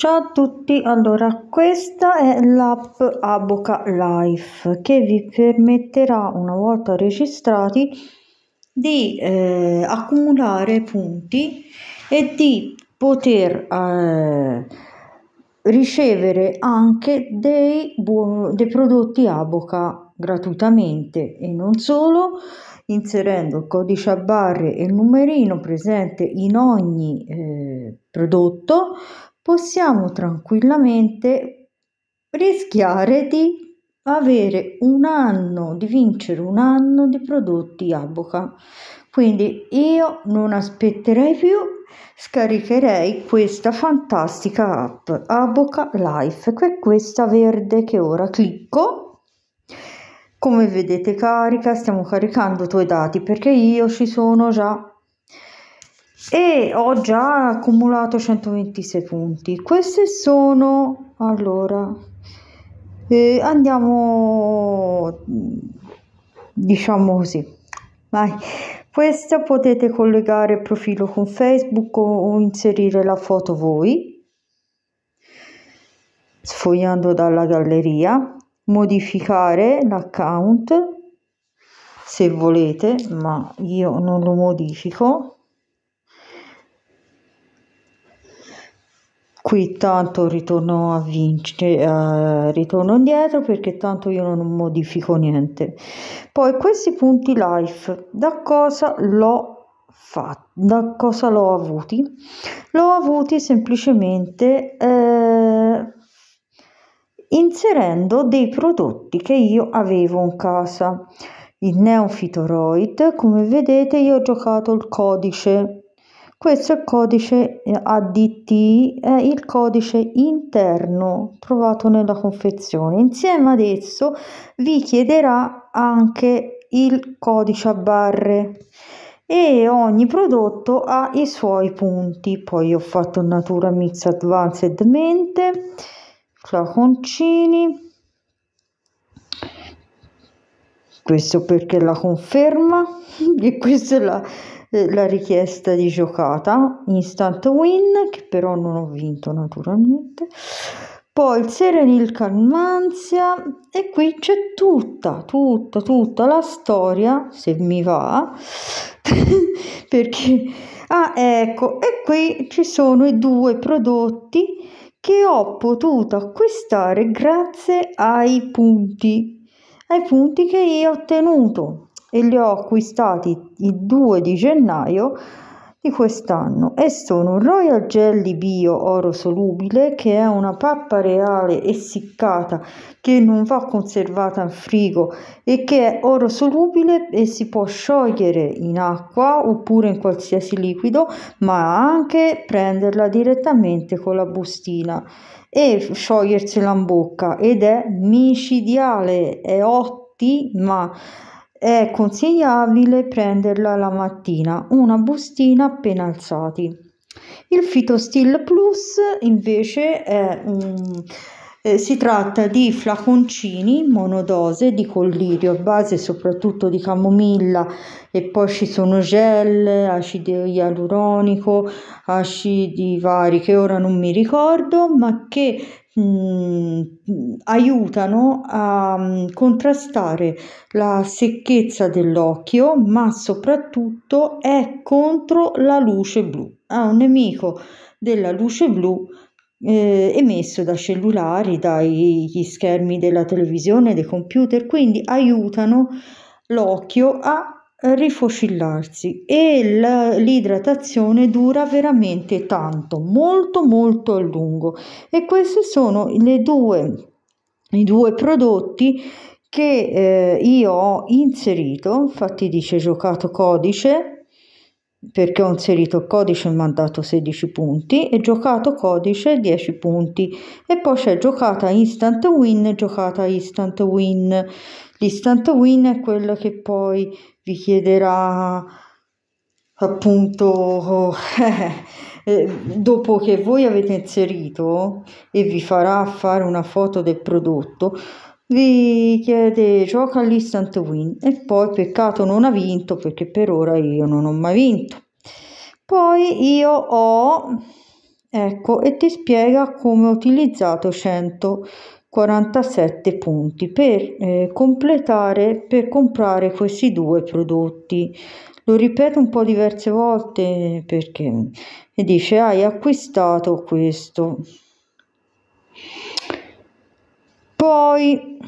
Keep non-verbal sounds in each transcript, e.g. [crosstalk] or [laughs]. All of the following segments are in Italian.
Ciao a tutti, allora questa è l'app Aboca Life che vi permetterà una volta registrati di eh, accumulare punti e di poter eh, ricevere anche dei, dei prodotti Aboca gratuitamente e non solo inserendo il codice a barre e il numerino presente in ogni eh, prodotto possiamo tranquillamente rischiare di avere un anno di vincere un anno di prodotti Aboca quindi io non aspetterei più scaricherei questa fantastica app Aboca Life che è questa verde che ora clicco come vedete carica stiamo caricando i tuoi dati perché io ci sono già e ho già accumulato 126 punti queste sono allora eh, andiamo mm, diciamo così vai questa potete collegare il profilo con facebook o inserire la foto voi sfogliando dalla galleria modificare l'account se volete ma io non lo modifico qui tanto ritorno a vincere eh, ritorno indietro perché tanto io non modifico niente poi questi punti life da cosa l'ho fatto da cosa l'ho avuti l'ho avuti semplicemente eh, inserendo dei prodotti che io avevo in casa il neonfitoroid come vedete io ho giocato il codice questo è il codice eh, ADT, è il codice interno trovato nella confezione. Insieme ad esso vi chiederà anche il codice a barre e ogni prodotto ha i suoi punti. Poi ho fatto Natura Mix Advanced Mente, flaconcini. Questo perché la conferma [laughs] e questa è la eh, la richiesta di giocata instant win che però non ho vinto naturalmente poi il Serenil Calmanzia e qui c'è tutta, tutta, tutta la storia, se mi va, [laughs] perché, ah ecco, e qui ci sono i due prodotti che ho potuto acquistare grazie ai punti, ai punti che io ho ottenuto e li ho acquistati il 2 di gennaio di quest'anno e sono un Royal Jelly Bio Oro Solubile che è una pappa reale essiccata che non va conservata in frigo e che è oro solubile e si può sciogliere in acqua oppure in qualsiasi liquido ma anche prenderla direttamente con la bustina e sciogliersela in bocca ed è micidiale, è ottima è consigliabile prenderla la mattina, una bustina appena alzati. Il Fitostil Plus invece è un... Mm, eh, si tratta di flaconcini monodose di collirio, a base soprattutto di camomilla e poi ci sono gel, acido ialuronico, acidi vari che ora non mi ricordo, ma che Mm, aiutano a mm, contrastare la secchezza dell'occhio, ma soprattutto è contro la luce blu. È un nemico della luce blu eh, emesso da cellulari, dagli schermi della televisione, dei computer, quindi aiutano l'occhio a rifocillarsi e l'idratazione dura veramente tanto, molto molto a lungo e questi sono due, i due prodotti che eh, io ho inserito, infatti dice giocato codice perché ho inserito il codice e mi 16 punti e giocato codice 10 punti e poi c'è giocata instant win giocata instant win l'instant win è quello che poi vi chiederà appunto [laughs] eh, dopo che voi avete inserito e vi farà fare una foto del prodotto vi chiede gioca all'instant win e poi peccato non ha vinto perché per ora io non ho mai vinto poi io ho ecco e ti spiega come ho utilizzato 100 47 punti per eh, completare per comprare questi due prodotti lo ripeto un po' diverse volte eh, perché mm, e dice hai acquistato questo poi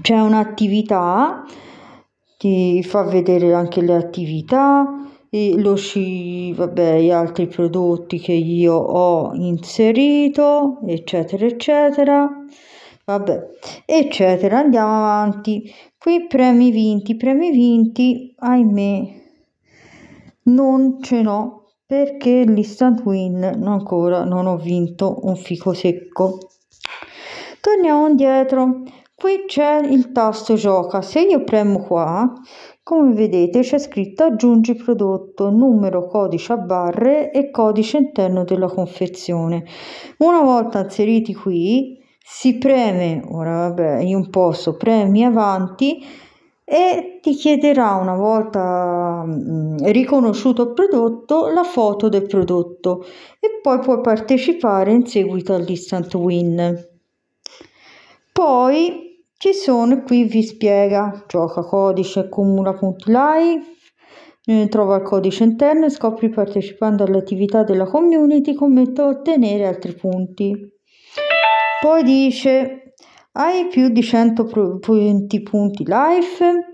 c'è un'attività ti fa vedere anche le attività e lo sci vabbè gli altri prodotti che io ho inserito eccetera eccetera vabbè eccetera andiamo avanti qui premi vinti premi vinti ahimè non ce n'ho perché l'instant win ancora non ho vinto un fico secco torniamo indietro poi c'è il tasto gioca se io premo qua come vedete c'è scritto aggiungi prodotto numero codice a barre e codice interno della confezione una volta inseriti qui si preme ora vabbè io un posso premi avanti e ti chiederà una volta mh, mm, riconosciuto il prodotto la foto del prodotto e poi puoi partecipare in seguito all'instant win poi ci sono qui vi spiega gioca codice accumula punti live eh, trova il codice interno e scopri partecipando alle attività della community come ottenere altri punti poi dice hai più di 100 120 punti live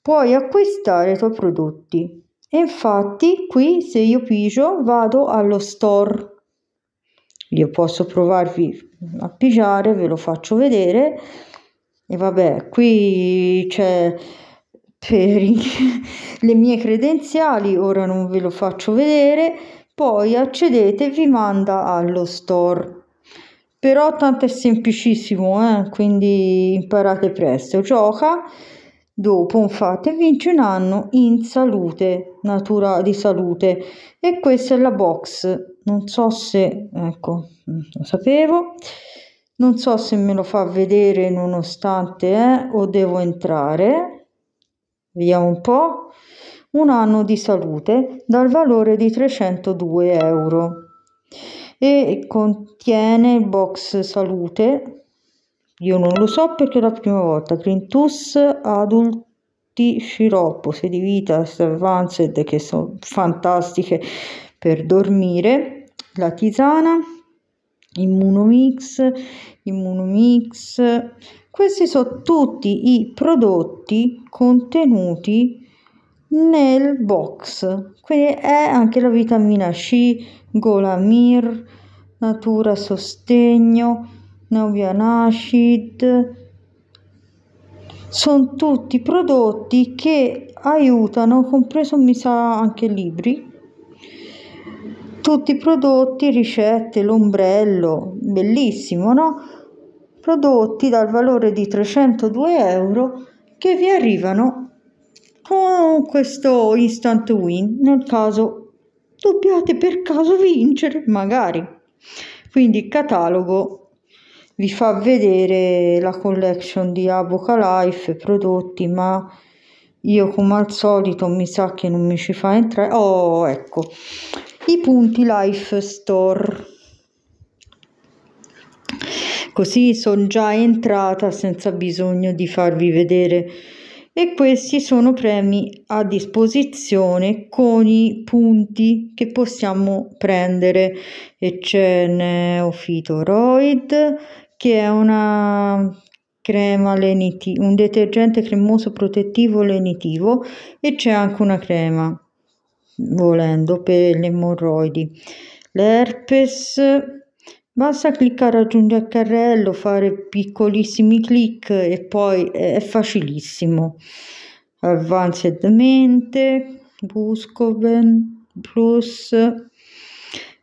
puoi acquistare i tuoi prodotti infatti qui se io pigio vado allo store io posso provarvi a pigiare ve lo faccio vedere e vabbè, qui c'è per i... [laughs] le mie credenziali, ora non ve lo faccio vedere, poi accedete e vi manda allo store. Però tanto è semplicissimo, eh? quindi imparate presto. Gioca, dopo infatti vince un anno in salute, natura di salute. E questa è la box, non so se, ecco, mm, lo sapevo non so se me lo fa vedere nonostante eh, o devo entrare via un po un anno di salute dal valore di 302 euro e contiene il box salute io non lo so perché è la prima volta Crintus adulti sciroppo se di vita advanced che sono fantastiche per dormire la tisana Immunomix, Immunomix. Questi sono tutti i prodotti contenuti nel box quindi è anche la vitamina C golamir natura sostegno Novian Acid sono tutti prodotti che aiutano compreso mi sa anche libri tutti i prodotti, ricette, l'ombrello, bellissimo, no? Prodotti dal valore di 302 euro che vi arrivano con questo instant win nel caso dobbiate per caso vincere, magari. Quindi il catalogo vi fa vedere la collection di Avoca Life, prodotti, ma io come al solito mi sa che non mi ci fa entrare. Oh, ecco i punti Life Store. Così sono già entrata senza bisogno di farvi vedere e questi sono premi a disposizione con i punti che possiamo prendere e c'è Neofitoroid che è una crema lenitivo, un detergente cremoso protettivo lenitivo e c'è anche una crema volendo per le emorroidi. L'herpes basta cliccare aggiungi al carrello, fare piccolissimi clic e poi è facilissimo. Advanced Mente, Buscoven, Plus.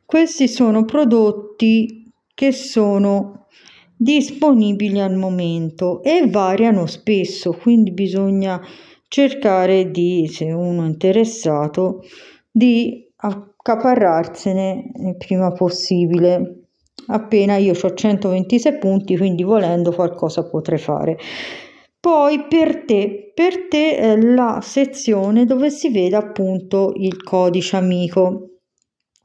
Questi sono prodotti che sono disponibili al momento e variano spesso, quindi bisogna cercare di, se uno è interessato, di accaparrarsene il prima possibile. Appena io ho 126 punti, quindi volendo qualcosa potrei fare. Poi per te, per te è eh, la sezione dove si vede appunto il codice amico.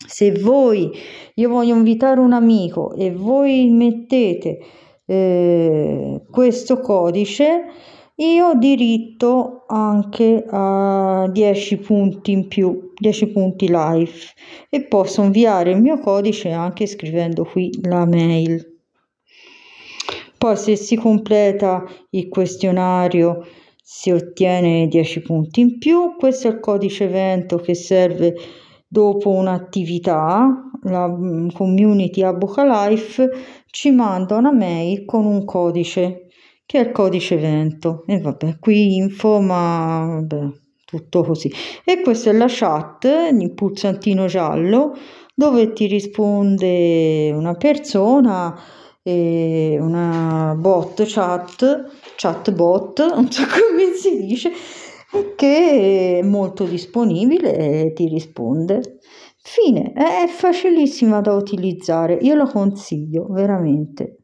Se voi, io voglio invitare un amico e voi mettete eh, questo codice, io ho diritto anche a 10 punti in più, 10 punti live e posso inviare il mio codice anche scrivendo qui la mail. Poi se si completa il questionario si ottiene 10 punti in più, questo è il codice evento che serve dopo un'attività, la mm, community Abuca Life ci manda una mail con un codice che è il codice evento e vabbè qui info ma vabbè, tutto così e questa è la chat il pulsantino giallo dove ti risponde una persona eh, una bot chat chat bot [laughs] non so come si dice che è molto disponibile e ti risponde fine è facilissima da utilizzare io la consiglio veramente